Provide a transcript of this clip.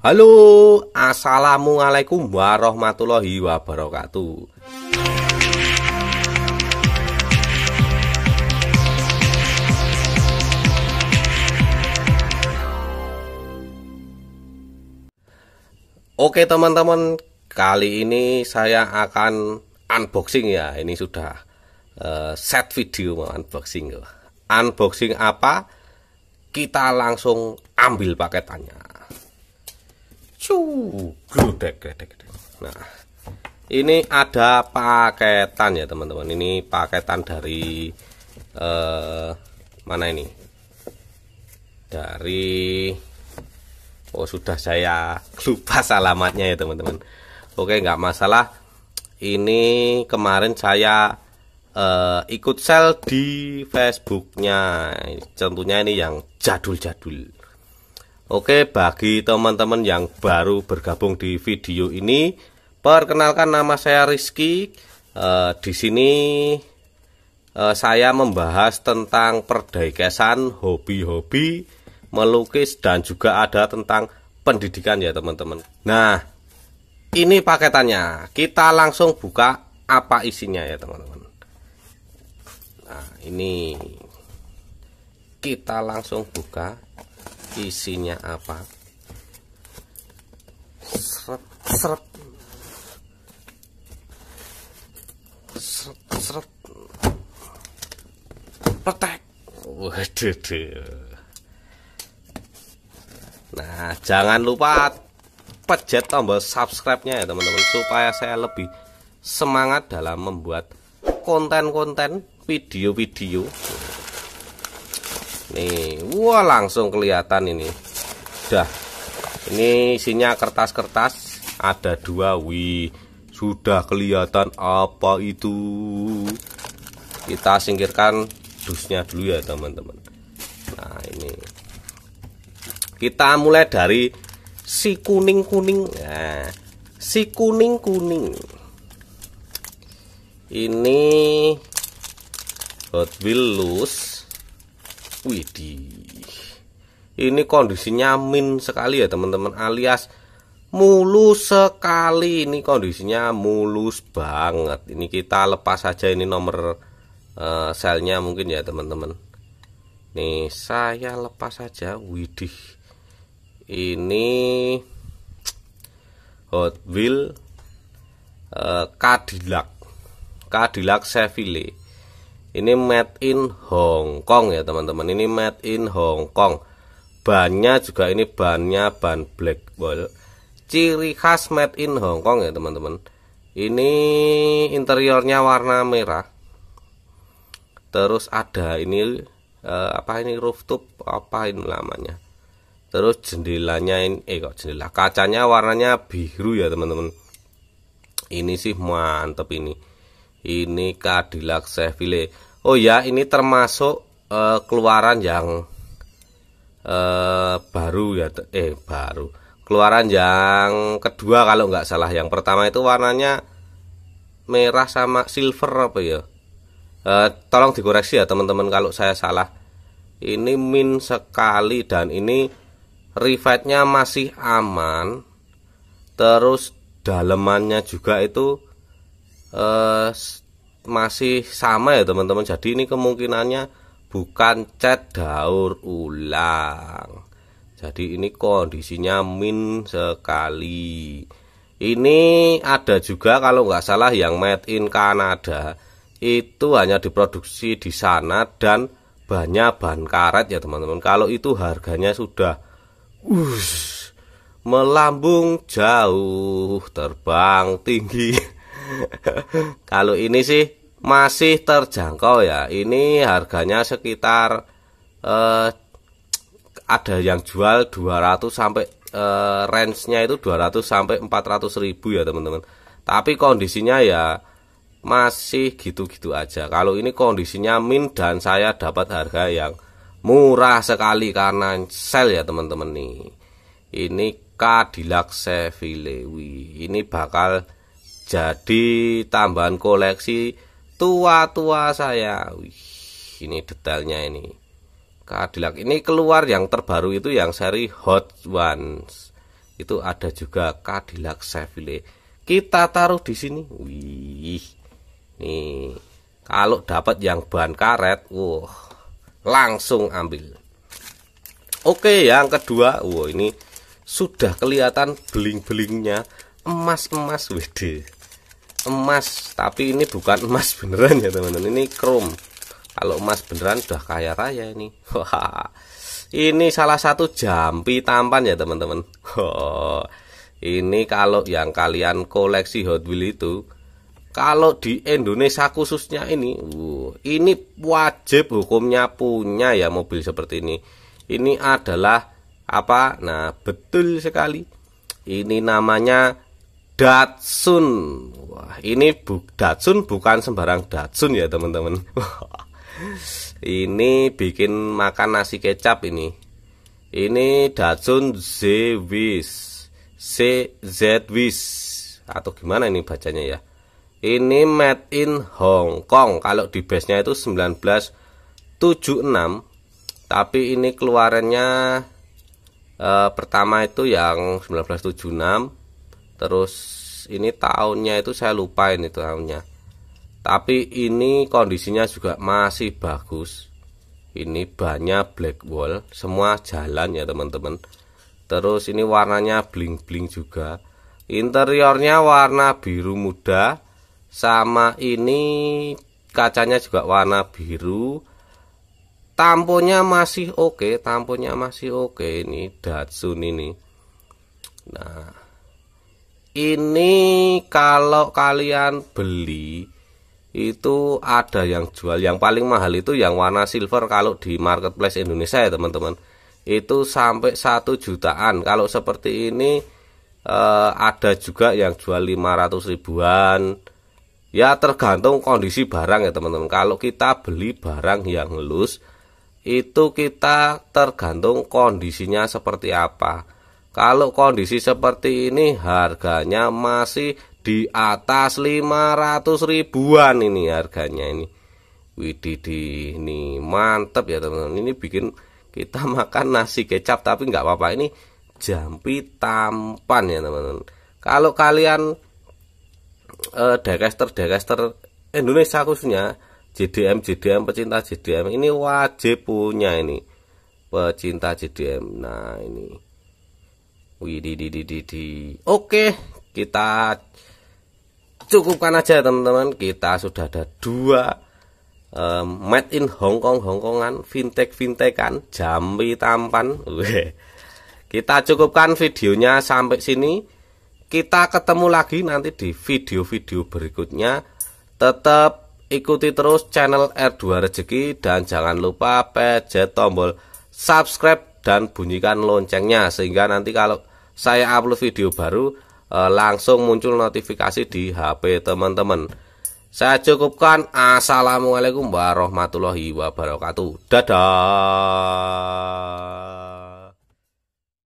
Halo, Assalamualaikum warahmatullahi wabarakatuh Oke teman-teman, kali ini saya akan unboxing ya Ini sudah uh, set video mau unboxing Unboxing apa? Kita langsung ambil paketannya Nah, ini ada paketan ya teman-teman. Ini paketan dari eh, mana ini? Dari Oh sudah saya lupa alamatnya ya teman-teman. Oke nggak masalah. Ini kemarin saya eh, ikut sel di Facebooknya. Contohnya ini yang jadul-jadul. Oke, bagi teman-teman yang baru bergabung di video ini, perkenalkan nama saya Rizky. E, di sini e, saya membahas tentang perdaikesan, hobi-hobi, melukis, dan juga ada tentang pendidikan ya teman-teman. Nah, ini paketannya. Kita langsung buka apa isinya ya teman-teman. Nah, ini kita langsung buka isinya apa seret seret seret petek waduh nah jangan lupa pencet tombol subscribe-nya ya teman-teman supaya saya lebih semangat dalam membuat konten-konten video-video nih wah langsung kelihatan ini dah ini isinya kertas-kertas ada dua wih sudah kelihatan apa itu kita singkirkan dusnya dulu ya teman-teman nah ini kita mulai dari si kuning kuning nah, si kuning kuning ini Hot Wheels Widih. Ini kondisinya min sekali ya teman-teman alias mulus sekali ini kondisinya mulus banget. Ini kita lepas saja ini nomor uh, selnya mungkin ya teman-teman. Nih saya lepas saja widih. Ini Hot Wheel uh, Cadillac Cadillac Seville ini made in Hong Kong ya teman-teman. Ini made in Hong Kong. Bannya juga ini bannya ban black wall. Ciri khas made in Hong Kong ya teman-teman. Ini interiornya warna merah. Terus ada ini eh, apa ini rooftop apa ini namanya? Terus jendelanya ini eh kok jendela kacanya warnanya biru ya teman-teman. Ini sih mantep ini ini Cadillac Chevrolet. Oh ya, ini termasuk uh, keluaran yang uh, baru ya, eh baru. Keluaran yang kedua kalau nggak salah. Yang pertama itu warnanya merah sama silver apa ya? Uh, tolong dikoreksi ya teman-teman kalau saya salah. Ini min sekali dan ini rivetnya masih aman. Terus dalemannya juga itu eh, masih sama ya teman-teman jadi ini kemungkinannya bukan cat daur ulang jadi ini kondisinya min sekali ini ada juga kalau nggak salah yang made in Kanada itu hanya diproduksi di sana dan banyak bahan karet ya teman-teman kalau itu harganya sudah uh, melambung jauh terbang tinggi Kalau ini sih masih terjangkau ya. Ini harganya sekitar eh, ada yang jual 200 sampai eh, range-nya itu 200 sampai 400 ribu ya teman-teman. Tapi kondisinya ya masih gitu-gitu aja. Kalau ini kondisinya min dan saya dapat harga yang murah sekali karena sel ya teman-teman nih. Ini Cadillac Seville. Ini bakal jadi tambahan koleksi tua-tua saya Wih, ini detailnya ini Cadillac ini keluar yang terbaru itu yang seri Hot Ones itu ada juga Cadillac seville kita taruh di sini wih nih kalau dapat yang bahan karet wah langsung ambil oke yang kedua wah ini sudah kelihatan beling-belingnya emas-emas WD emas tapi ini bukan emas beneran ya teman-teman ini chrome kalau emas beneran sudah kaya raya ini ini salah satu jampi tampan ya teman-teman ini kalau yang kalian koleksi Hot Wheels itu kalau di Indonesia khususnya ini uh, ini wajib hukumnya punya ya mobil seperti ini ini adalah apa nah betul sekali ini namanya Datsun ini bu Datsun bukan sembarang Datsun ya, teman-teman. ini bikin makan nasi kecap ini. Ini Datsun Z-Wis C-Z-Wis atau gimana ini bacanya ya. Ini made in Hong Kong. Kalau di base-nya itu 1976, tapi ini keluarannya eh, pertama itu yang 1976 terus ini tahunnya itu saya lupa ini tahunnya tapi ini kondisinya juga masih bagus ini banyak black wall semua jalan ya teman-teman terus ini warnanya bling-bling juga interiornya warna biru muda sama ini kacanya juga warna biru tamponya masih oke okay, tamponya masih oke okay ini Datsun ini nah ini kalau kalian beli itu ada yang jual yang paling mahal itu yang warna silver kalau di marketplace Indonesia ya teman-teman itu sampai satu jutaan kalau seperti ini eh, ada juga yang jual 500 ribuan ya tergantung kondisi barang ya teman-teman kalau kita beli barang yang lus itu kita tergantung kondisinya seperti apa kalau kondisi seperti ini harganya masih di atas 500 ribuan ini harganya ini. Widih ini mantep ya teman-teman. Ini bikin kita makan nasi kecap tapi nggak apa-apa ini jampi tampan ya teman-teman. Kalau kalian eh, dekester dekester Indonesia khususnya JDM JDM pecinta JDM ini wajib punya ini pecinta JDM. Nah ini Wih, di, Oke, kita cukupkan aja teman-teman. Kita sudah ada dua um, made in Hongkong Hongkongan, fintech kan, Jambi Tampan. Wih. Kita cukupkan videonya sampai sini. Kita ketemu lagi nanti di video-video berikutnya. Tetap ikuti terus channel R2 Rezeki dan jangan lupa pencet tombol subscribe dan bunyikan loncengnya sehingga nanti kalau saya upload video baru eh, langsung muncul notifikasi di HP teman-teman. Saya cukupkan. Assalamualaikum warahmatullahi wabarakatuh. Dadah.